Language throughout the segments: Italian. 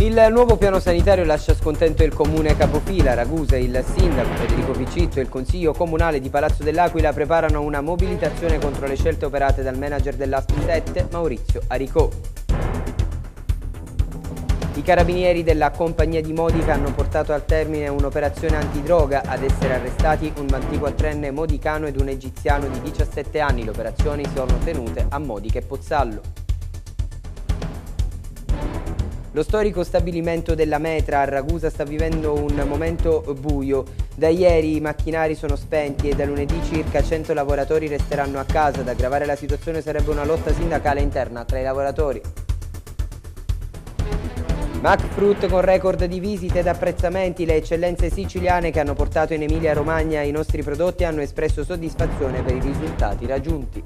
Il nuovo piano sanitario lascia scontento il comune Capofila, Ragusa, il sindaco Federico Piccitto e il consiglio comunale di Palazzo dell'Aquila preparano una mobilitazione contro le scelte operate dal manager dell'ASP 7 Maurizio Aricò. I carabinieri della compagnia di Modica hanno portato al termine un'operazione antidroga ad essere arrestati un 24enne modicano ed un egiziano di 17 anni. Le operazioni sono tenute a Modica e Pozzallo. Lo storico stabilimento della Metra a Ragusa sta vivendo un momento buio. Da ieri i macchinari sono spenti e da lunedì circa 100 lavoratori resteranno a casa. Ad aggravare la situazione sarebbe una lotta sindacale interna tra i lavoratori. MacFruit con record di visite ed apprezzamenti, le eccellenze siciliane che hanno portato in Emilia-Romagna i nostri prodotti hanno espresso soddisfazione per i risultati raggiunti.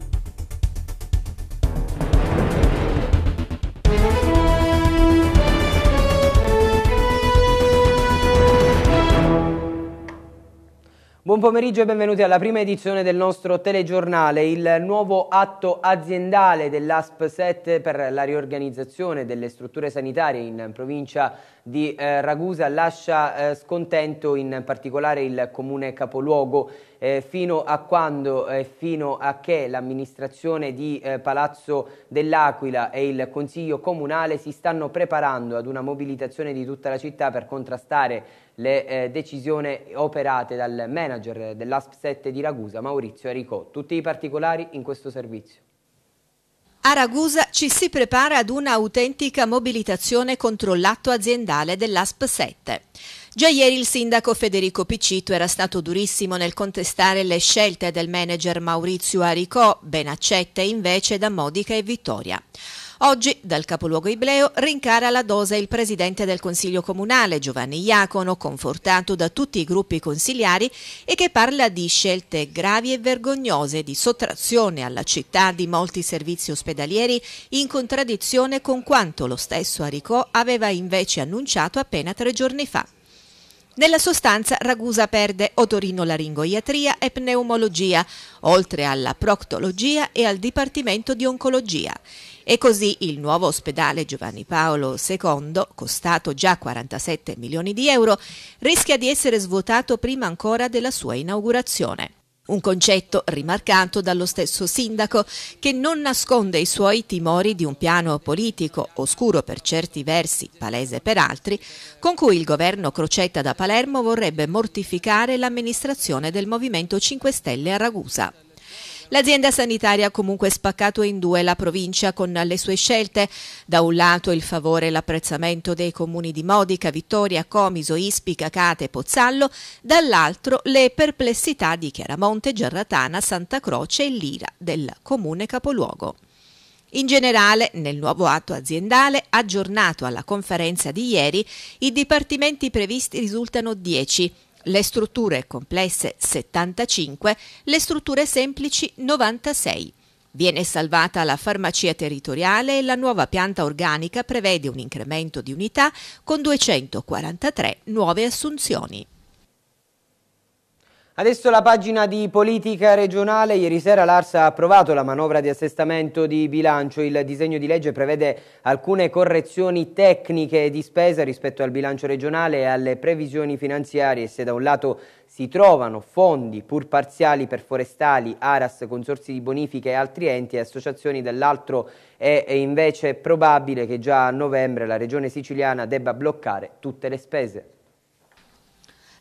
Buon pomeriggio e benvenuti alla prima edizione del nostro telegiornale. Il nuovo atto aziendale dell'ASP 7 per la riorganizzazione delle strutture sanitarie in provincia di eh, Ragusa lascia eh, scontento in particolare il comune capoluogo eh, fino a quando e eh, fino a che l'amministrazione di eh, Palazzo dell'Aquila e il consiglio comunale si stanno preparando ad una mobilitazione di tutta la città per contrastare le eh, decisioni operate dal manager dell'ASP 7 di Ragusa, Maurizio Aricò. Tutti i particolari in questo servizio. A Ragusa ci si prepara ad un'autentica mobilitazione contro l'atto aziendale dell'ASP 7. Già ieri il sindaco Federico Piccito era stato durissimo nel contestare le scelte del manager Maurizio Aricò, ben accette invece da Modica e Vittoria. Oggi dal capoluogo Ibleo rincara la dose il presidente del Consiglio Comunale Giovanni Iacono, confortato da tutti i gruppi consigliari e che parla di scelte gravi e vergognose di sottrazione alla città di molti servizi ospedalieri in contraddizione con quanto lo stesso Aricò aveva invece annunciato appena tre giorni fa. Nella sostanza Ragusa perde otorinolaringoiatria e pneumologia, oltre alla proctologia e al dipartimento di oncologia. E così il nuovo ospedale Giovanni Paolo II, costato già 47 milioni di euro, rischia di essere svuotato prima ancora della sua inaugurazione. Un concetto rimarcato dallo stesso sindaco che non nasconde i suoi timori di un piano politico, oscuro per certi versi, palese per altri, con cui il governo Crocetta da Palermo vorrebbe mortificare l'amministrazione del Movimento 5 Stelle a Ragusa. L'azienda sanitaria ha comunque spaccato in due la provincia con le sue scelte. Da un lato il favore e l'apprezzamento dei comuni di Modica, Vittoria, Comiso, Ispica, Cate e Pozzallo, dall'altro le perplessità di Chiaramonte, Giarratana, Santa Croce e Lira del comune capoluogo. In generale, nel nuovo atto aziendale, aggiornato alla conferenza di ieri, i dipartimenti previsti risultano 10 le strutture complesse 75, le strutture semplici 96. Viene salvata la farmacia territoriale e la nuova pianta organica prevede un incremento di unità con 243 nuove assunzioni. Adesso la pagina di politica regionale. Ieri sera l'Arsa ha approvato la manovra di assestamento di bilancio. Il disegno di legge prevede alcune correzioni tecniche di spesa rispetto al bilancio regionale e alle previsioni finanziarie. Se da un lato si trovano fondi pur parziali per forestali, ARAS, consorsi di bonifica e altri enti e associazioni, dall'altro è invece probabile che già a novembre la regione siciliana debba bloccare tutte le spese.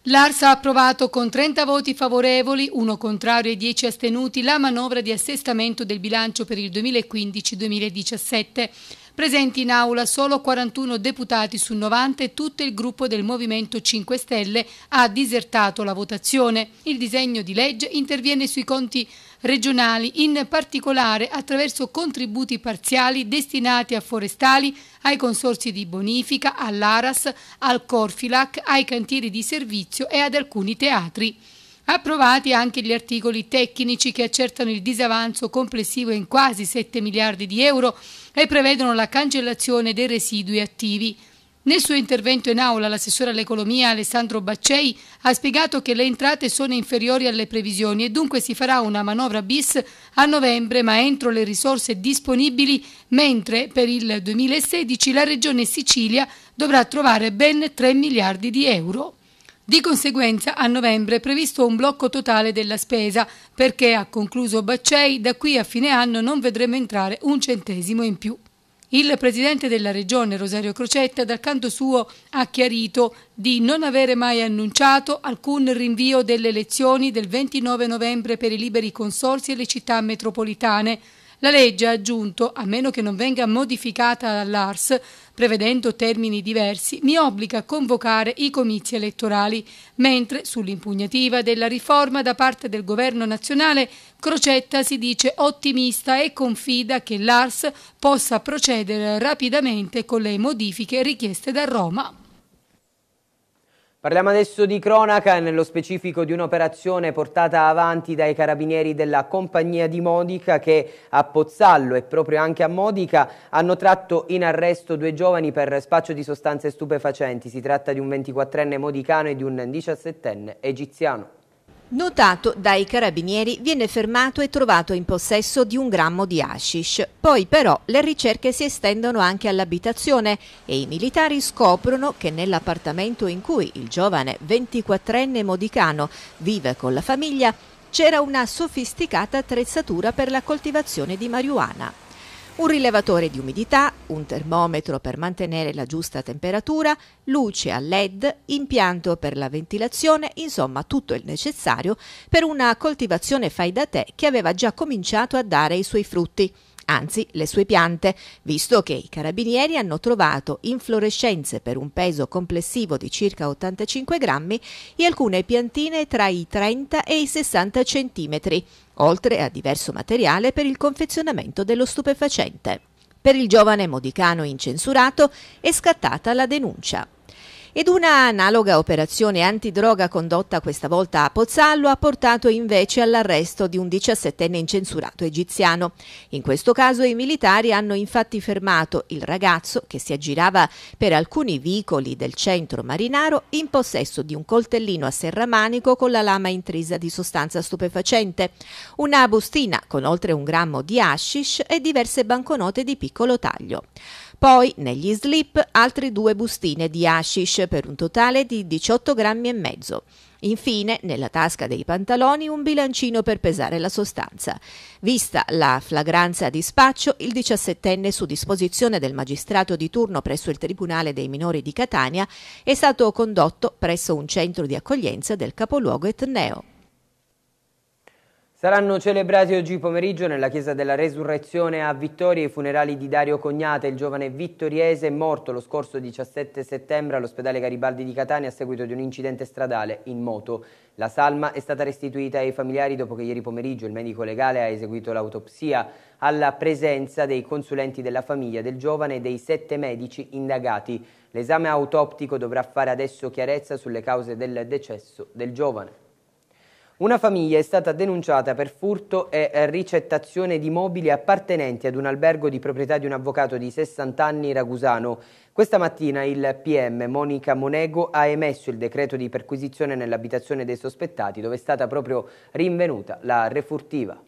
L'Arsa ha approvato con 30 voti favorevoli, 1 contrario e 10 astenuti la manovra di assestamento del bilancio per il 2015-2017. Presenti in aula solo 41 deputati su 90 e tutto il gruppo del Movimento 5 Stelle ha disertato la votazione. Il disegno di legge interviene sui conti regionali, in particolare attraverso contributi parziali destinati a forestali, ai consorsi di bonifica, all'Aras, al Corfilac, ai cantieri di servizio e ad alcuni teatri. Approvati anche gli articoli tecnici che accertano il disavanzo complessivo in quasi 7 miliardi di euro e prevedono la cancellazione dei residui attivi. Nel suo intervento in aula l'assessore all'economia Alessandro Baccei ha spiegato che le entrate sono inferiori alle previsioni e dunque si farà una manovra bis a novembre ma entro le risorse disponibili mentre per il 2016 la regione Sicilia dovrà trovare ben 3 miliardi di euro. Di conseguenza a novembre è previsto un blocco totale della spesa perché, ha concluso Baccei, da qui a fine anno non vedremo entrare un centesimo in più. Il presidente della regione Rosario Crocetta dal canto suo ha chiarito di non avere mai annunciato alcun rinvio delle elezioni del 29 novembre per i liberi consorsi e le città metropolitane. La legge ha aggiunto, a meno che non venga modificata dall'ARS, prevedendo termini diversi, mi obbliga a convocare i comizi elettorali, mentre sull'impugnativa della riforma da parte del governo nazionale Crocetta si dice ottimista e confida che l'ARS possa procedere rapidamente con le modifiche richieste da Roma. Parliamo adesso di cronaca nello specifico di un'operazione portata avanti dai carabinieri della compagnia di Modica che a Pozzallo e proprio anche a Modica hanno tratto in arresto due giovani per spaccio di sostanze stupefacenti. Si tratta di un 24enne modicano e di un 17enne egiziano. Notato dai carabinieri, viene fermato e trovato in possesso di un grammo di hashish. Poi però le ricerche si estendono anche all'abitazione e i militari scoprono che nell'appartamento in cui il giovane 24enne modicano vive con la famiglia c'era una sofisticata attrezzatura per la coltivazione di marijuana un rilevatore di umidità, un termometro per mantenere la giusta temperatura, luce a LED, impianto per la ventilazione, insomma tutto il necessario per una coltivazione fai da te che aveva già cominciato a dare i suoi frutti anzi le sue piante, visto che i carabinieri hanno trovato inflorescenze per un peso complessivo di circa 85 grammi e alcune piantine tra i 30 e i 60 centimetri, oltre a diverso materiale per il confezionamento dello stupefacente. Per il giovane modicano incensurato è scattata la denuncia. Ed una analoga operazione antidroga condotta questa volta a Pozzallo ha portato invece all'arresto di un 17enne incensurato egiziano. In questo caso i militari hanno infatti fermato il ragazzo che si aggirava per alcuni vicoli del centro marinaro in possesso di un coltellino a serramanico con la lama intrisa di sostanza stupefacente, una bustina con oltre un grammo di hashish e diverse banconote di piccolo taglio. Poi negli slip altre due bustine di hashish per un totale di 18 grammi e mezzo. Infine, nella tasca dei pantaloni un bilancino per pesare la sostanza. Vista la flagranza di spaccio, il diciassettenne, su disposizione del magistrato di turno presso il Tribunale dei minori di Catania, è stato condotto presso un centro di accoglienza del capoluogo etneo. Saranno celebrati oggi pomeriggio nella Chiesa della Resurrezione a Vittoria i funerali di Dario Cognate, il giovane vittoriese morto lo scorso 17 settembre all'ospedale Garibaldi di Catania a seguito di un incidente stradale in moto. La salma è stata restituita ai familiari dopo che ieri pomeriggio il medico legale ha eseguito l'autopsia alla presenza dei consulenti della famiglia del giovane e dei sette medici indagati. L'esame autoptico dovrà fare adesso chiarezza sulle cause del decesso del giovane. Una famiglia è stata denunciata per furto e ricettazione di mobili appartenenti ad un albergo di proprietà di un avvocato di 60 anni ragusano. Questa mattina il PM Monica Monego ha emesso il decreto di perquisizione nell'abitazione dei sospettati dove è stata proprio rinvenuta la refurtiva.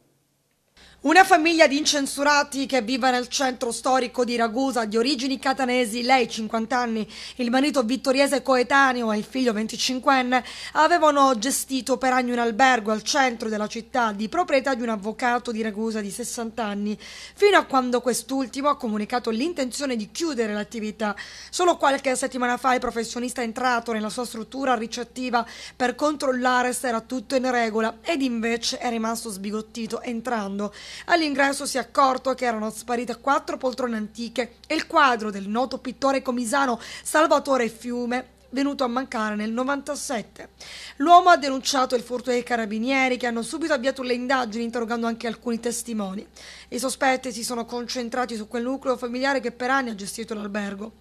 Una famiglia di incensurati che vive nel centro storico di Ragusa, di origini catanesi, lei 50 anni, il marito vittoriese coetaneo e il figlio 25enne, avevano gestito per anni un albergo al centro della città di proprietà di un avvocato di Ragusa di 60 anni, fino a quando quest'ultimo ha comunicato l'intenzione di chiudere l'attività. Solo qualche settimana fa il professionista è entrato nella sua struttura ricettiva per controllare se era tutto in regola ed invece è rimasto sbigottito entrando. All'ingresso si è accorto che erano sparite quattro poltrone antiche e il quadro del noto pittore comisano Salvatore Fiume venuto a mancare nel 97. L'uomo ha denunciato il furto ai carabinieri che hanno subito avviato le indagini interrogando anche alcuni testimoni. I sospetti si sono concentrati su quel nucleo familiare che per anni ha gestito l'albergo.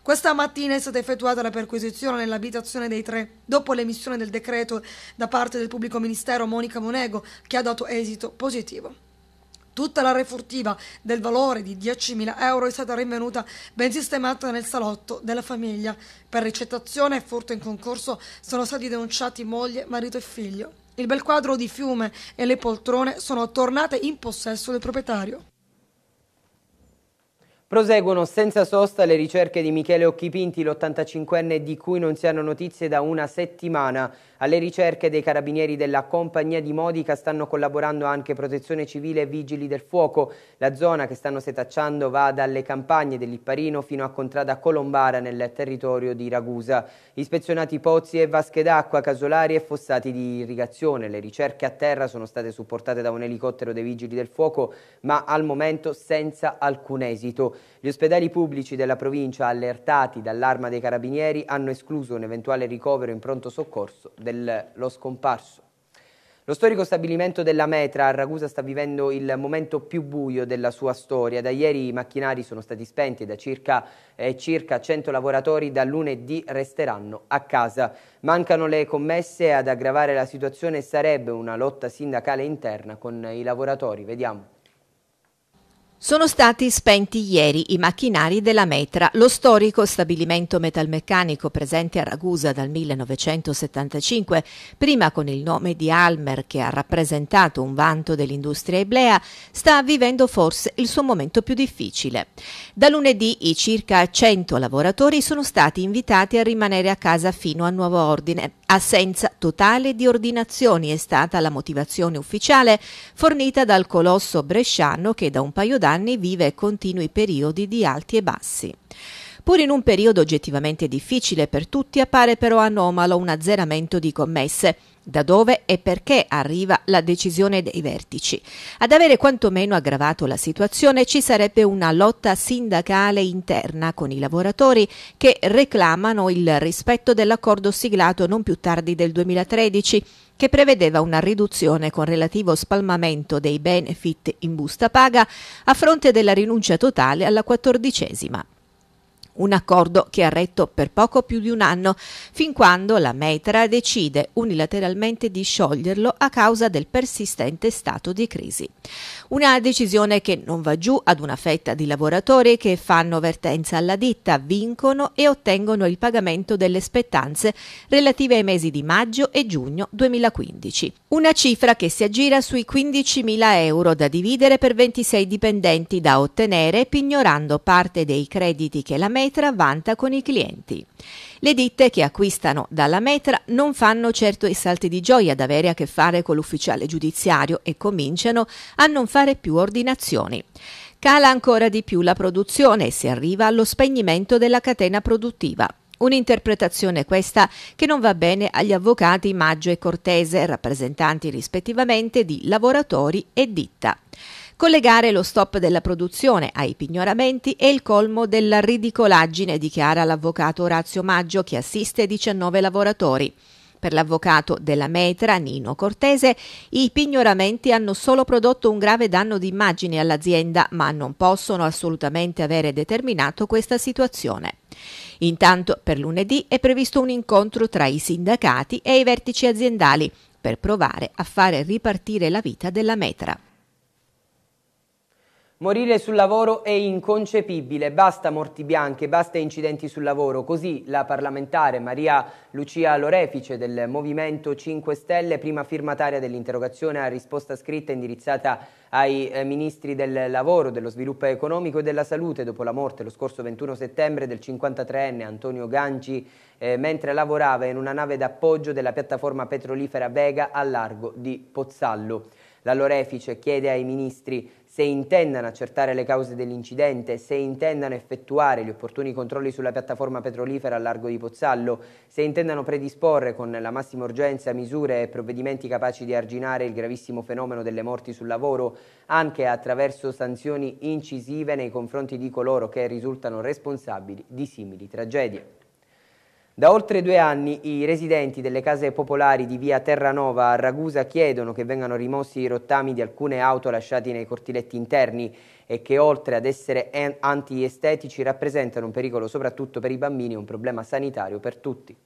Questa mattina è stata effettuata la perquisizione nell'abitazione dei tre, dopo l'emissione del decreto da parte del pubblico ministero Monica Monego, che ha dato esito positivo. Tutta la refurtiva del valore di 10.000 euro è stata rinvenuta ben sistemata nel salotto della famiglia. Per ricettazione e furto in concorso sono stati denunciati moglie, marito e figlio. Il bel quadro di fiume e le poltrone sono tornate in possesso del proprietario. Proseguono senza sosta le ricerche di Michele Occhipinti, l'85enne di cui non si hanno notizie da una settimana. Alle ricerche dei carabinieri della compagnia di Modica stanno collaborando anche Protezione Civile e Vigili del Fuoco. La zona che stanno setacciando va dalle campagne dell'Ipparino fino a Contrada Colombara nel territorio di Ragusa. Ispezionati pozzi e vasche d'acqua, casolari e fossati di irrigazione. Le ricerche a terra sono state supportate da un elicottero dei Vigili del Fuoco, ma al momento senza alcun esito. Gli ospedali pubblici della provincia, allertati dall'arma dei carabinieri, hanno escluso un eventuale ricovero in pronto soccorso dello scomparso. Lo storico stabilimento della Metra a Ragusa sta vivendo il momento più buio della sua storia. Da ieri i macchinari sono stati spenti e da circa, eh, circa 100 lavoratori da lunedì resteranno a casa. Mancano le commesse ad aggravare la situazione sarebbe una lotta sindacale interna con i lavoratori. Vediamo. Sono stati spenti ieri i macchinari della Metra, lo storico stabilimento metalmeccanico presente a Ragusa dal 1975, prima con il nome di Almer che ha rappresentato un vanto dell'industria iblea, sta vivendo forse il suo momento più difficile. Da lunedì i circa 100 lavoratori sono stati invitati a rimanere a casa fino a nuovo ordine. Assenza totale di ordinazioni è stata la motivazione ufficiale fornita dal colosso bresciano che da un paio d'anni anni vive continui periodi di alti e bassi. Pur in un periodo oggettivamente difficile per tutti, appare però anomalo un azzeramento di commesse, da dove e perché arriva la decisione dei vertici. Ad avere quantomeno aggravato la situazione ci sarebbe una lotta sindacale interna con i lavoratori che reclamano il rispetto dell'accordo siglato non più tardi del 2013 che prevedeva una riduzione con relativo spalmamento dei benefit in busta paga a fronte della rinuncia totale alla quattordicesima. Un accordo che ha retto per poco più di un anno, fin quando la Metra decide unilateralmente di scioglierlo a causa del persistente stato di crisi. Una decisione che non va giù ad una fetta di lavoratori che fanno vertenza alla ditta, vincono e ottengono il pagamento delle spettanze relative ai mesi di maggio e giugno 2015. Una cifra che si aggira sui 15.000 euro da dividere per 26 dipendenti da ottenere, pignorando parte dei crediti che la Metra Metra vanta con i clienti. Le ditte che acquistano dalla Metra non fanno certo i salti di gioia ad avere a che fare con l'ufficiale giudiziario e cominciano a non fare più ordinazioni. Cala ancora di più la produzione e si arriva allo spegnimento della catena produttiva. Un'interpretazione questa che non va bene agli avvocati Maggio e Cortese, rappresentanti rispettivamente di lavoratori e ditta collegare lo stop della produzione ai pignoramenti è il colmo della ridicolaggine, dichiara l'avvocato Orazio Maggio che assiste 19 lavoratori. Per l'avvocato della Metra, Nino Cortese, i pignoramenti hanno solo prodotto un grave danno di immagine all'azienda, ma non possono assolutamente avere determinato questa situazione. Intanto, per lunedì è previsto un incontro tra i sindacati e i vertici aziendali per provare a fare ripartire la vita della Metra. Morire sul lavoro è inconcepibile, basta morti bianche, basta incidenti sul lavoro. Così la parlamentare Maria Lucia Lorefice del Movimento 5 Stelle, prima firmataria dell'interrogazione ha risposta scritta indirizzata ai eh, ministri del lavoro, dello sviluppo economico e della salute dopo la morte lo scorso 21 settembre del 53enne Antonio Ganci eh, mentre lavorava in una nave d'appoggio della piattaforma petrolifera Vega a largo di Pozzallo. La Lorefice chiede ai ministri se intendano accertare le cause dell'incidente, se intendano effettuare gli opportuni controlli sulla piattaforma petrolifera a largo di Pozzallo, se intendano predisporre con la massima urgenza misure e provvedimenti capaci di arginare il gravissimo fenomeno delle morti sul lavoro, anche attraverso sanzioni incisive nei confronti di coloro che risultano responsabili di simili tragedie. Da oltre due anni i residenti delle case popolari di via Terranova a Ragusa chiedono che vengano rimossi i rottami di alcune auto lasciati nei cortiletti interni e che oltre ad essere antiestetici rappresentano un pericolo soprattutto per i bambini e un problema sanitario per tutti.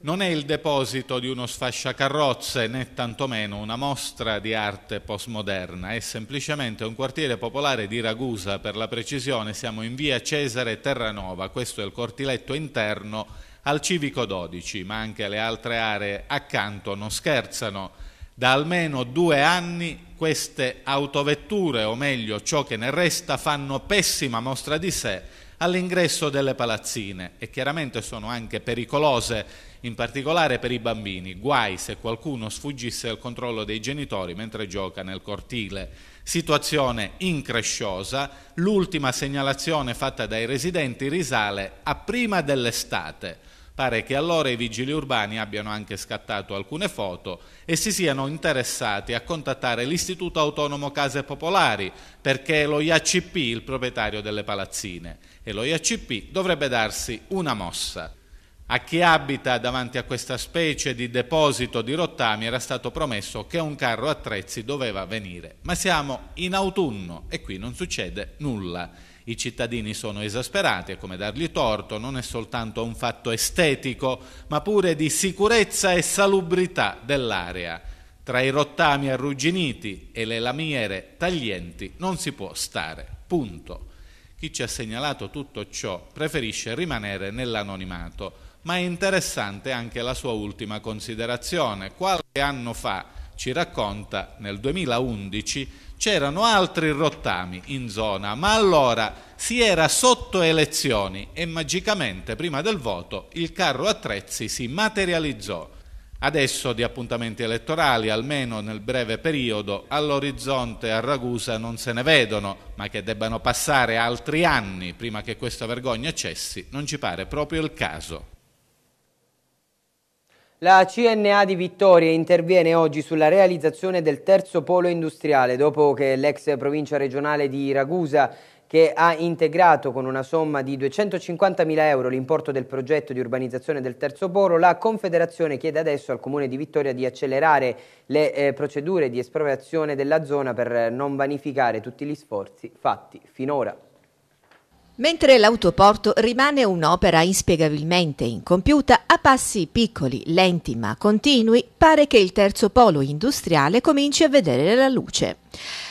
Non è il deposito di uno sfasciacarrozze né tantomeno una mostra di arte postmoderna, è semplicemente un quartiere popolare di Ragusa, per la precisione siamo in via Cesare Terranova, questo è il cortiletto interno al Civico 12, ma anche le altre aree accanto non scherzano. Da almeno due anni queste autovetture, o meglio ciò che ne resta, fanno pessima mostra di sé all'ingresso delle palazzine e chiaramente sono anche pericolose in particolare per i bambini. Guai se qualcuno sfuggisse al controllo dei genitori mentre gioca nel cortile. Situazione incresciosa, l'ultima segnalazione fatta dai residenti risale a prima dell'estate. Pare che allora i vigili urbani abbiano anche scattato alcune foto e si siano interessati a contattare l'Istituto Autonomo Case Popolari perché è lo IACP il proprietario delle palazzine e lo IACP dovrebbe darsi una mossa. A chi abita davanti a questa specie di deposito di rottami era stato promesso che un carro attrezzi doveva venire, ma siamo in autunno e qui non succede nulla. I cittadini sono esasperati, e come dargli torto, non è soltanto un fatto estetico, ma pure di sicurezza e salubrità dell'area. Tra i rottami arrugginiti e le lamiere taglienti non si può stare. Punto. Chi ci ha segnalato tutto ciò preferisce rimanere nell'anonimato ma è interessante anche la sua ultima considerazione. Qualche anno fa, ci racconta, nel 2011 c'erano altri rottami in zona, ma allora si era sotto elezioni e magicamente prima del voto il carro attrezzi si materializzò. Adesso di appuntamenti elettorali, almeno nel breve periodo, all'orizzonte a Ragusa non se ne vedono, ma che debbano passare altri anni prima che questa vergogna cessi non ci pare proprio il caso. La CNA di Vittoria interviene oggi sulla realizzazione del terzo polo industriale dopo che l'ex provincia regionale di Ragusa che ha integrato con una somma di 250.000 euro l'importo del progetto di urbanizzazione del terzo polo, la Confederazione chiede adesso al Comune di Vittoria di accelerare le eh, procedure di espropriazione della zona per non vanificare tutti gli sforzi fatti finora. Mentre l'autoporto rimane un'opera inspiegabilmente incompiuta, a passi piccoli, lenti ma continui, pare che il terzo polo industriale cominci a vedere la luce.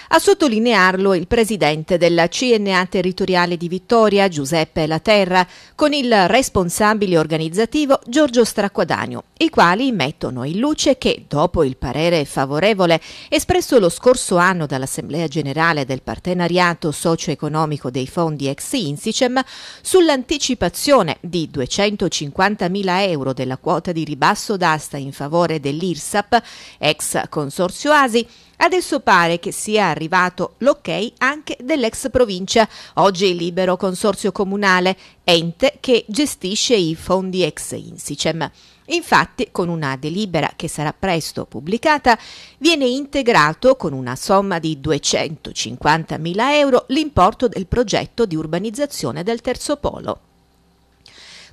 A sottolinearlo il presidente della CNA territoriale di Vittoria, Giuseppe Laterra, con il responsabile organizzativo Giorgio Stracquadagno, i quali mettono in luce che, dopo il parere favorevole espresso lo scorso anno dall'Assemblea Generale del Partenariato Socio-Economico dei Fondi ex Insicem, sull'anticipazione di 250.000 euro della quota di ribasso d'asta in favore dell'IRSAP, ex consorzio ASI, Adesso pare che sia arrivato l'ok anche dell'ex provincia, oggi libero consorzio comunale, ente che gestisce i fondi ex Insicem. Infatti, con una delibera che sarà presto pubblicata, viene integrato con una somma di 250.000 euro l'importo del progetto di urbanizzazione del terzo polo.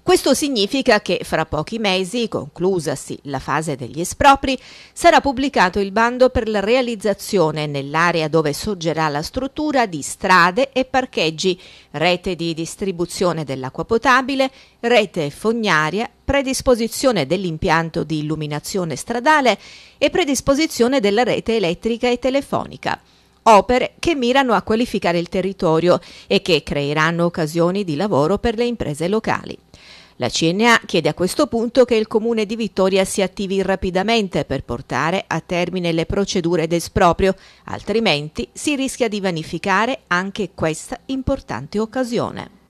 Questo significa che fra pochi mesi, conclusasi la fase degli espropri, sarà pubblicato il bando per la realizzazione nell'area dove sorgerà la struttura di strade e parcheggi, rete di distribuzione dell'acqua potabile, rete fognaria, predisposizione dell'impianto di illuminazione stradale e predisposizione della rete elettrica e telefonica opere che mirano a qualificare il territorio e che creeranno occasioni di lavoro per le imprese locali. La CNA chiede a questo punto che il Comune di Vittoria si attivi rapidamente per portare a termine le procedure d'esproprio, altrimenti si rischia di vanificare anche questa importante occasione.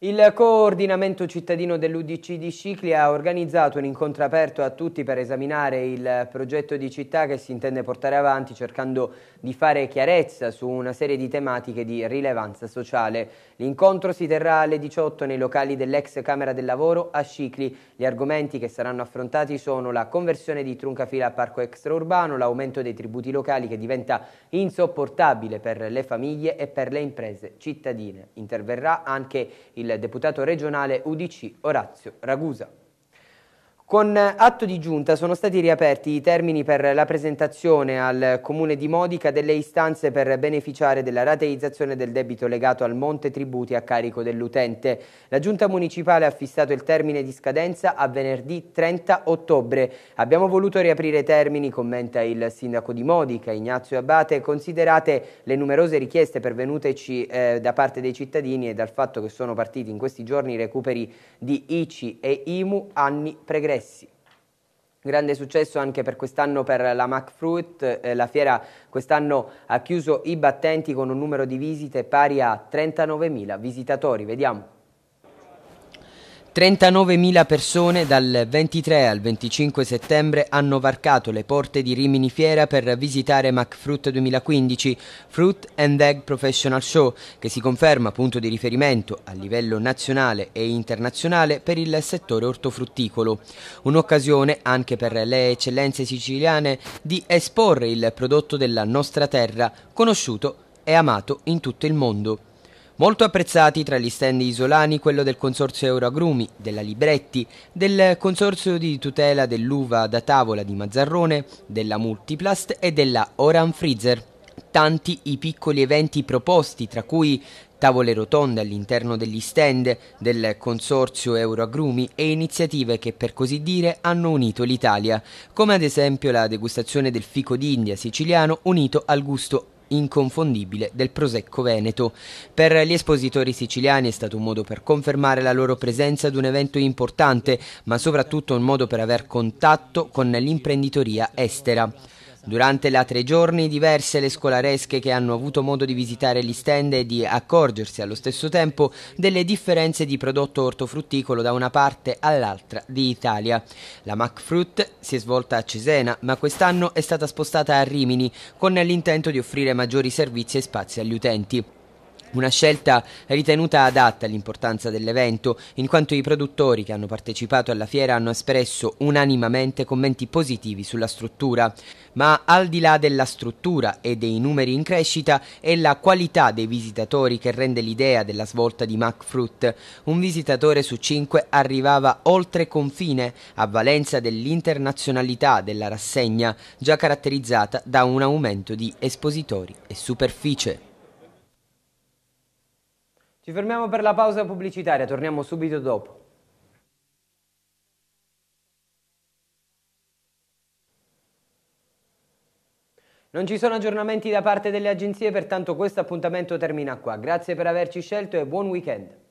Il coordinamento cittadino dell'Udc di Scicli ha organizzato un incontro aperto a tutti per esaminare il progetto di città che si intende portare avanti cercando di fare chiarezza su una serie di tematiche di rilevanza sociale. L'incontro si terrà alle 18 nei locali dell'ex Camera del Lavoro a Scicli. Gli argomenti che saranno affrontati sono la conversione di Truncafila a parco extraurbano, l'aumento dei tributi locali che diventa insopportabile per le famiglie e per le imprese cittadine. Interverrà anche il deputato regionale UDC Orazio Ragusa. Con atto di giunta sono stati riaperti i termini per la presentazione al Comune di Modica delle istanze per beneficiare della rateizzazione del debito legato al monte tributi a carico dell'utente. La Giunta Municipale ha fissato il termine di scadenza a venerdì 30 ottobre. Abbiamo voluto riaprire i termini, commenta il Sindaco di Modica, Ignazio Abate, considerate le numerose richieste pervenuteci eh, da parte dei cittadini e dal fatto che sono partiti in questi giorni i recuperi di ICI e IMU anni pregressi successi. Grande successo anche per quest'anno per la MacFruit, eh, la fiera quest'anno ha chiuso i battenti con un numero di visite pari a 39.000 visitatori, vediamo. 39.000 persone dal 23 al 25 settembre hanno varcato le porte di Rimini Fiera per visitare MacFruit 2015, Fruit and Egg Professional Show, che si conferma punto di riferimento a livello nazionale e internazionale per il settore ortofrutticolo. Un'occasione anche per le eccellenze siciliane di esporre il prodotto della nostra terra, conosciuto e amato in tutto il mondo. Molto apprezzati tra gli stand isolani quello del Consorzio Euroagrumi, della Libretti, del Consorzio di tutela dell'uva da tavola di Mazzarrone, della Multiplast e della Oran Freezer. Tanti i piccoli eventi proposti, tra cui tavole rotonde all'interno degli stand del Consorzio Euroagrumi e iniziative che per così dire hanno unito l'Italia, come ad esempio la degustazione del fico d'India siciliano unito al gusto inconfondibile del Prosecco Veneto. Per gli espositori siciliani è stato un modo per confermare la loro presenza ad un evento importante, ma soprattutto un modo per aver contatto con l'imprenditoria estera. Durante la tre giorni diverse le scolaresche che hanno avuto modo di visitare gli stand e di accorgersi allo stesso tempo delle differenze di prodotto ortofrutticolo da una parte all'altra di Italia. La MacFruit si è svolta a Cesena, ma quest'anno è stata spostata a Rimini con l'intento di offrire maggiori servizi e spazi agli utenti. Una scelta ritenuta adatta all'importanza dell'evento, in quanto i produttori che hanno partecipato alla fiera hanno espresso unanimamente commenti positivi sulla struttura. Ma al di là della struttura e dei numeri in crescita è la qualità dei visitatori che rende l'idea della svolta di McFruit. Un visitatore su cinque arrivava oltre confine, a valenza dell'internazionalità della rassegna, già caratterizzata da un aumento di espositori e superficie. Ci fermiamo per la pausa pubblicitaria, torniamo subito dopo. Non ci sono aggiornamenti da parte delle agenzie, pertanto questo appuntamento termina qua. Grazie per averci scelto e buon weekend.